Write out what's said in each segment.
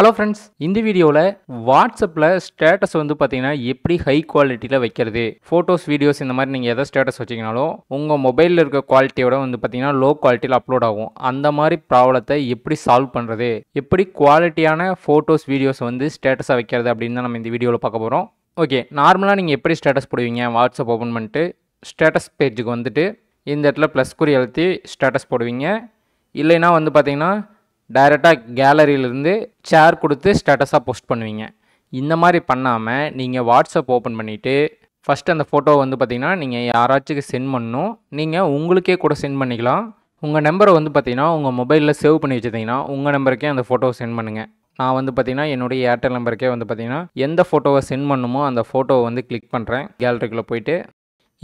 hello friends இந்த வீடியோவில் வாட்ஸ்அப்பில் ஸ்டேட்டஸ் வந்து பார்த்தீங்கன்னா எப்படி ஹை குவாலிட்டியில் வைக்கிறது ஃபோட்டோஸ் வீடியோஸ் இந்த மாதிரி நீங்கள் எதை ஸ்டேட்டஸ் வச்சிங்கனாலும் உங்கள் மொபைலில் இருக்க குவாலிட்டியோட வந்து பார்த்தீங்கன்னா லோ குவாலிட்டியில் அப்லோட் ஆகும் அந்த மாதிரி ப்ராப்ளத்தை எப்படி சால்வ் பண்ணுறது எப்படி குவாலிட்டியான ஃபோட்டோஸ் வீடியோஸ் வந்து ஸ்டேட்டஸாக வைக்கிறது அப்படின்னு தான் நம்ம இந்த வீடியோவில் பார்க்க போகிறோம் ஓகே நார்மலாக நீங்கள் எப்படி ஸ்டேட்டஸ் போடுவீங்க வாட்ஸ்அப் ஓப்பன் பண்ணிட்டு ஸ்டேட்டஸ் பேஜுக்கு வந்துட்டு இந்த இடத்துல ப்ளஸ் குறி அழுத்தி ஸ்டேட்டஸ் போடுவீங்க இல்லைன்னா வந்து பார்த்தீங்கன்னா டைரெக்டாக கேலரியிலேருந்து ஷேர் கொடுத்து ஸ்டேட்டஸாக போஸ்ட் பண்ணுவீங்க இந்த மாதிரி பண்ணாமல் நீங்கள் வாட்ஸ்அப் ஓப்பன் பண்ணிவிட்டு ஃபஸ்ட்டு அந்த ஃபோட்டோ வந்து பார்த்திங்கன்னா நீங்கள் யாராச்சுக்கு சென்ட் பண்ணணும் நீங்கள் உங்களுக்கே கூட சென்ட் பண்ணிக்கலாம் உங்கள் நம்பரை வந்து பார்த்திங்கன்னா உங்கள் மொபைலில் சேவ் பண்ணி வச்சுருந்தீங்கன்னா உங்கள் நம்பருக்கே அந்த ஃபோட்டோ சென்ட் பண்ணுங்கள் நான் வந்து பார்த்திங்கன்னா என்னுடைய ஏர்டெல் நம்பருக்கே வந்து பார்த்திங்கன்னா எந்த ஃபோட்டோவை சென்ட் பண்ணுமோ அந்த ஃபோட்டோவை வந்து கிளிக் பண்ணுறேன் கேலரிக்குள்ளே போயிட்டு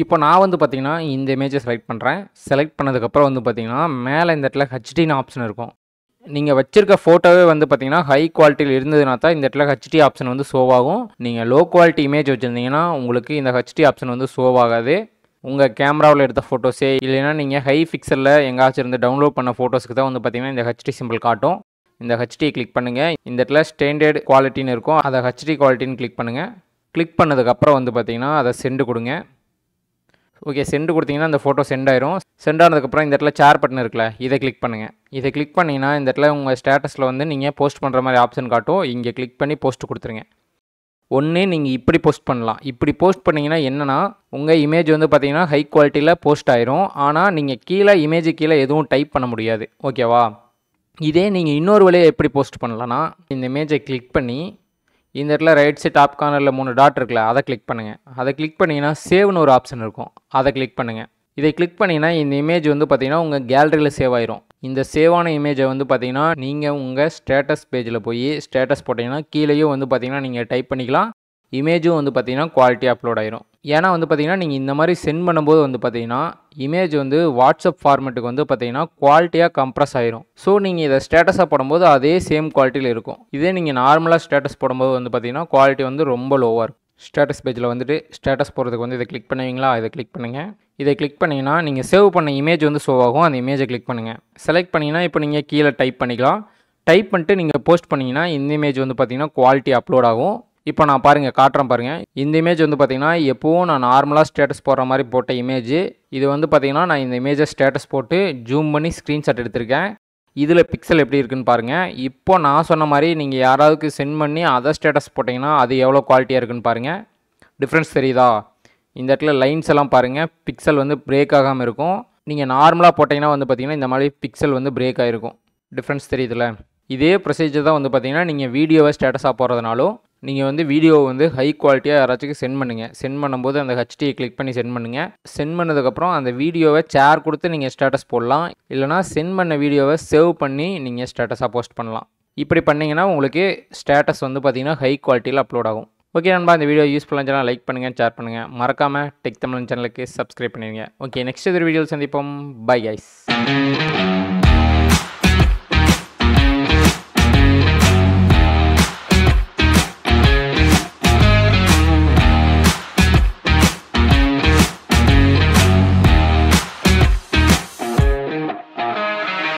இப்போ நான் வந்து பார்த்திங்கன்னா இந்த இமேஜை செலக்ட் பண்ணுறேன் செலக்ட் பண்ணதுக்கப்புறம் வந்து பார்த்திங்கன்னா மேலே இந்த இடத்துல ஹச்டின்னு ஆப்ஷன் இருக்கும் நீங்கள் வச்சிருக்க ஃபோட்டோவே வந்து பார்த்தீங்கன்னா ஹை குவாலிட்டியில் இருந்ததுனா தான் இந்த இடத்துல ஹெச்டி ஆப்ஷன் வந்து ஷோவ் ஆகும் நீங்கள் லோ குவாலிட்டி இமேஜ் வச்சுருந்தீங்கன்னா உங்களுக்கு இந்த ஹெச்டி ஆப்ஷன் வந்து ஷோவ் ஆகாது உங்கள் கேமராவில் எடுத்த ஃபோட்டோஸே இல்லைனா நீங்கள் ஹை ஃபிக்சரில் எங்காச்சும் இருந்து டவுன்லோட் பண்ண ஃபோட்டோஸ்க்கு தான் வந்து பார்த்தீங்கன்னா இந்த ஹெச்டி சிம்பிள் காட்டும் இந்த ஹெச்டி கிளிக் பண்ணுங்கள் இந்த இடத்துல ஸ்டாண்டர்ட் குவாலிட்டின்னு இருக்கும் அதை ஹெச்டி குவாலிட்டின்னு கிளிக் பண்ணுங்கள் கிளிக் பண்ணதுக்கப்புறம் வந்து பார்த்தீங்கன்னா அதை சென்டு கொடுங்க ஓகே சென்ட் கொடுத்தீங்கன்னா அந்த ஃபோட்டோ சென்ட் ஆயிரும் சென்ட் ஆனதுக்கப்புறம் இந்த இடத்துல சேர் பட்டன் இருக்குல்ல இதை கிளிக் பண்ணுங்கள் இதை கிளிக் பண்ணிங்கன்னா இந்த இடத்துல உங்கள் ஸ்டேட்டஸில் வந்து நீங்கள் போஸ்ட் பண்ணுற மாதிரி ஆப்ஷன் காட்டும் இங்கே கிளிக் பண்ணி போஸ்ட் கொடுத்துருங்க ஒன்று நீங்கள் இப்படி போஸ்ட் பண்ணலாம் இப்படி போஸ்ட் பண்ணிங்கன்னா என்னென்னா உங்கள் இமேஜ் வந்து பார்த்தீங்கன்னா ஹை குவாலிட்டியில் போஸ்ட் ஆயிரும் ஆனால் நீங்கள் கீழே இமேஜு கீழே எதுவும் டைப் பண்ண முடியாது ஓகேவா இதே நீங்கள் இன்னொரு வழியை எப்படி போஸ்ட் பண்ணலன்னா இந்த இமேஜை கிளிக் பண்ணி இந்த இடத்துல ரைட் சைட் டாப் கார்னரில் மூணு டாட் இருக்குல்ல அதை கிளிக் பண்ணுங்கள் அதை கிளிக் பண்ணிங்கன்னா சேவ்னு ஒரு ஆப்ஷன் இருக்கும் அதை கிளிக் பண்ணுங்கள் இதை கிளிக் பண்ணிங்கன்னா இந்த இமேஜ் வந்து பார்த்திங்கன்னா உங்கள் கேலரியில் சேவ் ஆயிரும் இந்த சேவான இமேஜை வந்து பார்த்தீங்கன்னா நீங்கள் உங்கள் ஸ்டேட்டஸ் பேஜில் போய் ஸ்டேட்டஸ் போட்டிங்கன்னா கீழேயும் வந்து பார்த்தீங்கன்னா நீங்கள் டைப் பண்ணிக்கலாம் இமேஜும் வந்து பார்த்திங்கன்னா குவாலிட்டி அப்லோட் ஆயிரும் ஏன்னா வந்து பார்த்திங்கன்னா நீங்கள் இந்த மாதிரி சென்ட் பண்ணும்போது வந்து பார்த்திங்கன்னா இமேஜ் வந்து வாட்ஸ்அப் ஃபார்மெட்டுக்கு வந்து பார்த்திங்கன்னா குவாலிட்டியாக கம்ப்ரஸ் ஆயிரும் ஸோ நீங்கள் இதை ஸ்டேட்டஸாக போடும்போது அதே சேம் குவாலிட்டியில் இருக்கும் இதே நீங்கள் நார்மலாக ஸ்டேட்டஸ் போடும்போது வந்து பார்த்திங்கன்னா குவாலிட்டி வந்து ரொம்ப லோவாக இருக்கும் ஸ்டேட்டஸ் பேஜில் வந்துட்டு ஸ்டேட்டஸ் போடுறதுக்கு வந்து இதை கிளிக் பண்ணுவீங்களா இதை கிளிக் பண்ணுங்கள் இதை கிளிக் பண்ணிங்கன்னா நீங்கள் சேவ் பண்ண இமேஜ் வந்து ஷோ ஆகும் அந்த இமேஜை கிளிக் பண்ணுங்கள் செலக்ட் பண்ணிங்கன்னா இப்போ நீங்கள் கீழே டைப் பண்ணிக்கலாம் டைப் பண்ணிட்டு நீங்கள் போஸ்ட் பண்ணிங்கன்னா இந்த இமேஜ் வந்து பார்த்திங்கன்னா குவாலிட்டி அப்லோட் ஆகும் இப்போ நான் பாருங்கள் காட்டுறேன் பாருங்கள் இந்த இமேஜ் வந்து பார்த்திங்கன்னா எப்போவும் நான் நார்மலாக ஸ்டேட்டஸ் போடுற மாதிரி போட்ட இமேஜ் இது வந்து பார்த்திங்கன்னா நான் இந்த இமேஜை ஸ்டேட்டஸ் போட்டு ஜூம் பண்ணி ஸ்க்ரீன்ஷாட் எடுத்திருக்கேன் இதில் பிக்சல் எப்படி இருக்குன்னு பாருங்கள் இப்போ நான் சொன்ன மாதிரி நீங்கள் யாராவதுக்கு சென்ட் பண்ணி அதை ஸ்டேட்டஸ் போட்டிங்கன்னா அது எவ்வளோ குவாலிட்டியாக இருக்குன்னு பாருங்கள் டிஃப்ரென்ஸ் தெரியுதா இந்த இடத்துல லைன்ஸ் எல்லாம் பாருங்கள் பிக்சல் வந்து பிரேக் ஆகாமல் இருக்கும் நீங்கள் நார்மலாக போட்டிங்கன்னா வந்து பார்த்திங்கன்னா இந்த மாதிரி பிக்சல் வந்து பிரேக் ஆகிருக்கும் டிஃப்ரென்ஸ் தெரியுதுல்ல இதே ப்ரொசீஜர் தான் வந்து பார்த்திங்கன்னா நீங்கள் வீடியோவை ஸ்டேட்டஸாக போடுறதுனாலும் நீங்கள் வந்து வீடியோ வந்து ஹை குவாலிட்டியாக யாராச்சும் சென்ட் பண்ணுங்கள் சென்ட் பண்ணும்போது அந்த ஹெச்டியை கிளிக் பண்ணி சென்ட் பண்ணுங்கள் சென்ட் பண்ணதுக்கப்புறம் அந்த வீடியோவை ஷேர் கொடுத்து நீங்கள் ஸ்டேட்டஸ் போடலாம் இல்லைனா சென்ட் பண்ண வீடியோவை சேவ் பண்ணி நீங்கள் ஸ்டேட்டஸாக போஸ்ட் பண்ணலாம் இப்படி பண்ணிங்கன்னா உங்களுக்கு ஸ்டேட்டஸ் வந்து பார்த்திங்கன்னா ஹை குவாலிட்டியில் அப்லோட் ஆகும் ஓகே நண்பா இந்த வீடியோ யூஸ்ஃபுல்லாக சேனல் லைக் பண்ணுங்கள் ஷேர் பண்ணுங்கள் மறக்காமல் டெக் தமிழ் சேனலுக்கு சப்ஸ்கிரைப் பண்ணிடுங்க ஓகே நெக்ஸ்ட் இது வீடியோ சந்திப்போம் பை கைஸ்